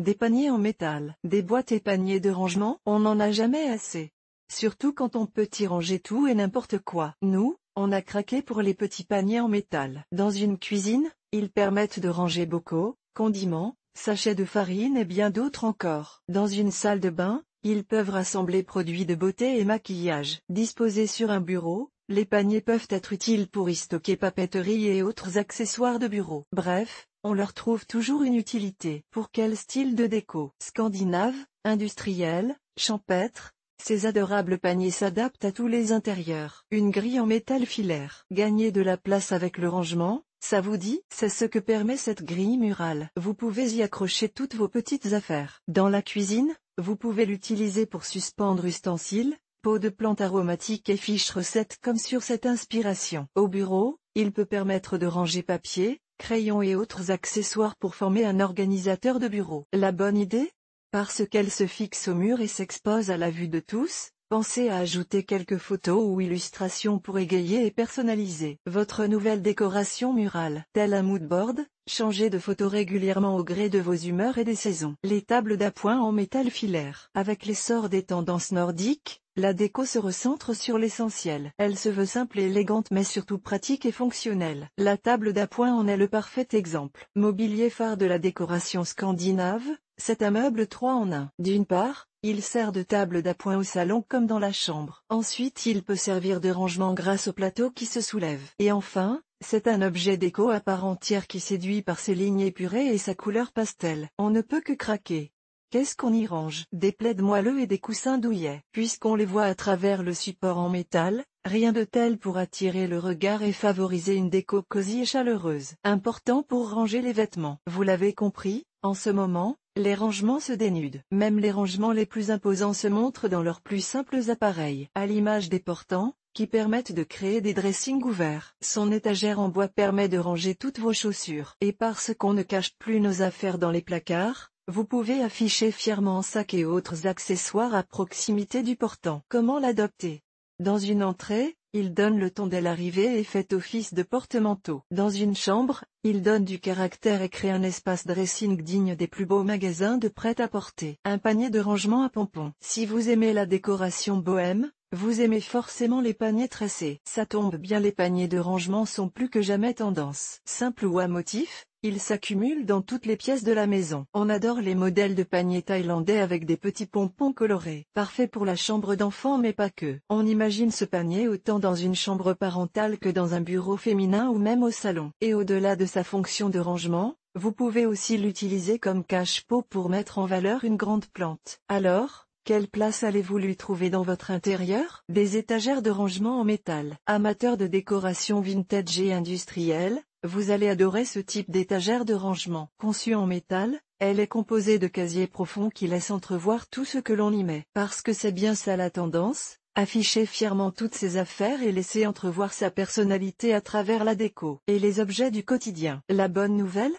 Des paniers en métal, des boîtes et paniers de rangement, on n'en a jamais assez. Surtout quand on peut y ranger tout et n'importe quoi. Nous, on a craqué pour les petits paniers en métal. Dans une cuisine, ils permettent de ranger bocaux, condiments, sachets de farine et bien d'autres encore. Dans une salle de bain, ils peuvent rassembler produits de beauté et maquillage. Disposés sur un bureau, les paniers peuvent être utiles pour y stocker papeterie et autres accessoires de bureau. Bref, on leur trouve toujours une utilité. Pour quel style de déco Scandinave, industriel, champêtre, ces adorables paniers s'adaptent à tous les intérieurs. Une grille en métal filaire. Gagner de la place avec le rangement, ça vous dit C'est ce que permet cette grille murale. Vous pouvez y accrocher toutes vos petites affaires. Dans la cuisine, vous pouvez l'utiliser pour suspendre ustensiles, pots de plantes aromatiques et fiches recettes comme sur cette inspiration. Au bureau, il peut permettre de ranger papier, crayons et autres accessoires pour former un organisateur de bureau. La bonne idée Parce qu'elle se fixe au mur et s'expose à la vue de tous, pensez à ajouter quelques photos ou illustrations pour égayer et personnaliser votre nouvelle décoration murale. Tel un mood board, changez de photo régulièrement au gré de vos humeurs et des saisons. Les tables d'appoint en métal filaire. Avec l'essor des tendances nordiques, la déco se recentre sur l'essentiel. Elle se veut simple et élégante mais surtout pratique et fonctionnelle. La table d'appoint en est le parfait exemple. Mobilier phare de la décoration scandinave, c'est un meuble 3 en 1. D'une part, il sert de table d'appoint au salon comme dans la chambre. Ensuite il peut servir de rangement grâce au plateau qui se soulève. Et enfin, c'est un objet déco à part entière qui séduit par ses lignes épurées et sa couleur pastel. On ne peut que craquer. Qu'est-ce qu'on y range Des de moelleux et des coussins douillets. Puisqu'on les voit à travers le support en métal, rien de tel pour attirer le regard et favoriser une déco cosy et chaleureuse. Important pour ranger les vêtements. Vous l'avez compris, en ce moment, les rangements se dénudent. Même les rangements les plus imposants se montrent dans leurs plus simples appareils. À l'image des portants, qui permettent de créer des dressings ouverts. Son étagère en bois permet de ranger toutes vos chaussures. Et parce qu'on ne cache plus nos affaires dans les placards, vous pouvez afficher fièrement sac et autres accessoires à proximité du portant. Comment l'adopter Dans une entrée, il donne le ton dès l'arrivée et fait office de porte-manteau. Dans une chambre, il donne du caractère et crée un espace dressing digne des plus beaux magasins de prêt-à-porter. Un panier de rangement à pompons. Si vous aimez la décoration bohème, vous aimez forcément les paniers tressés. Ça tombe bien les paniers de rangement sont plus que jamais tendance. Simple ou à motif, il s'accumule dans toutes les pièces de la maison. On adore les modèles de paniers thaïlandais avec des petits pompons colorés. Parfait pour la chambre d'enfant mais pas que. On imagine ce panier autant dans une chambre parentale que dans un bureau féminin ou même au salon. Et au-delà de sa fonction de rangement, vous pouvez aussi l'utiliser comme cache-pot pour mettre en valeur une grande plante. Alors, quelle place allez-vous lui trouver dans votre intérieur Des étagères de rangement en métal. Amateurs de décoration vintage et industrielle, vous allez adorer ce type d'étagère de rangement. Conçue en métal, elle est composée de casiers profonds qui laissent entrevoir tout ce que l'on y met. Parce que c'est bien ça la tendance, afficher fièrement toutes ses affaires et laisser entrevoir sa personnalité à travers la déco et les objets du quotidien. La bonne nouvelle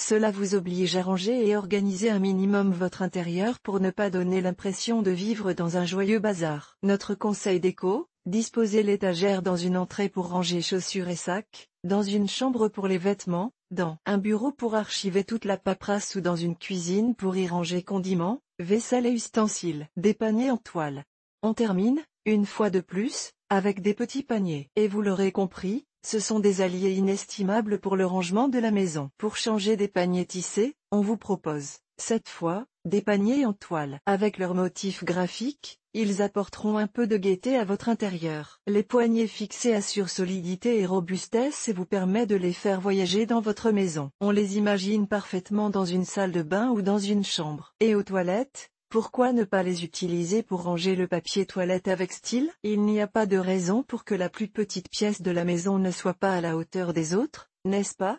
Cela vous oblige à ranger et organiser un minimum votre intérieur pour ne pas donner l'impression de vivre dans un joyeux bazar. Notre conseil déco Disposer l'étagère dans une entrée pour ranger chaussures et sacs, dans une chambre pour les vêtements, dans un bureau pour archiver toute la paperasse ou dans une cuisine pour y ranger condiments, vaisselle et ustensiles, des paniers en toile. On termine, une fois de plus, avec des petits paniers. Et vous l'aurez compris, ce sont des alliés inestimables pour le rangement de la maison. Pour changer des paniers tissés, on vous propose, cette fois, des paniers en toile. Avec leurs motifs graphiques, ils apporteront un peu de gaieté à votre intérieur. Les poignées fixées assurent solidité et robustesse et vous permet de les faire voyager dans votre maison. On les imagine parfaitement dans une salle de bain ou dans une chambre. Et aux toilettes, pourquoi ne pas les utiliser pour ranger le papier toilette avec style Il n'y a pas de raison pour que la plus petite pièce de la maison ne soit pas à la hauteur des autres, n'est-ce pas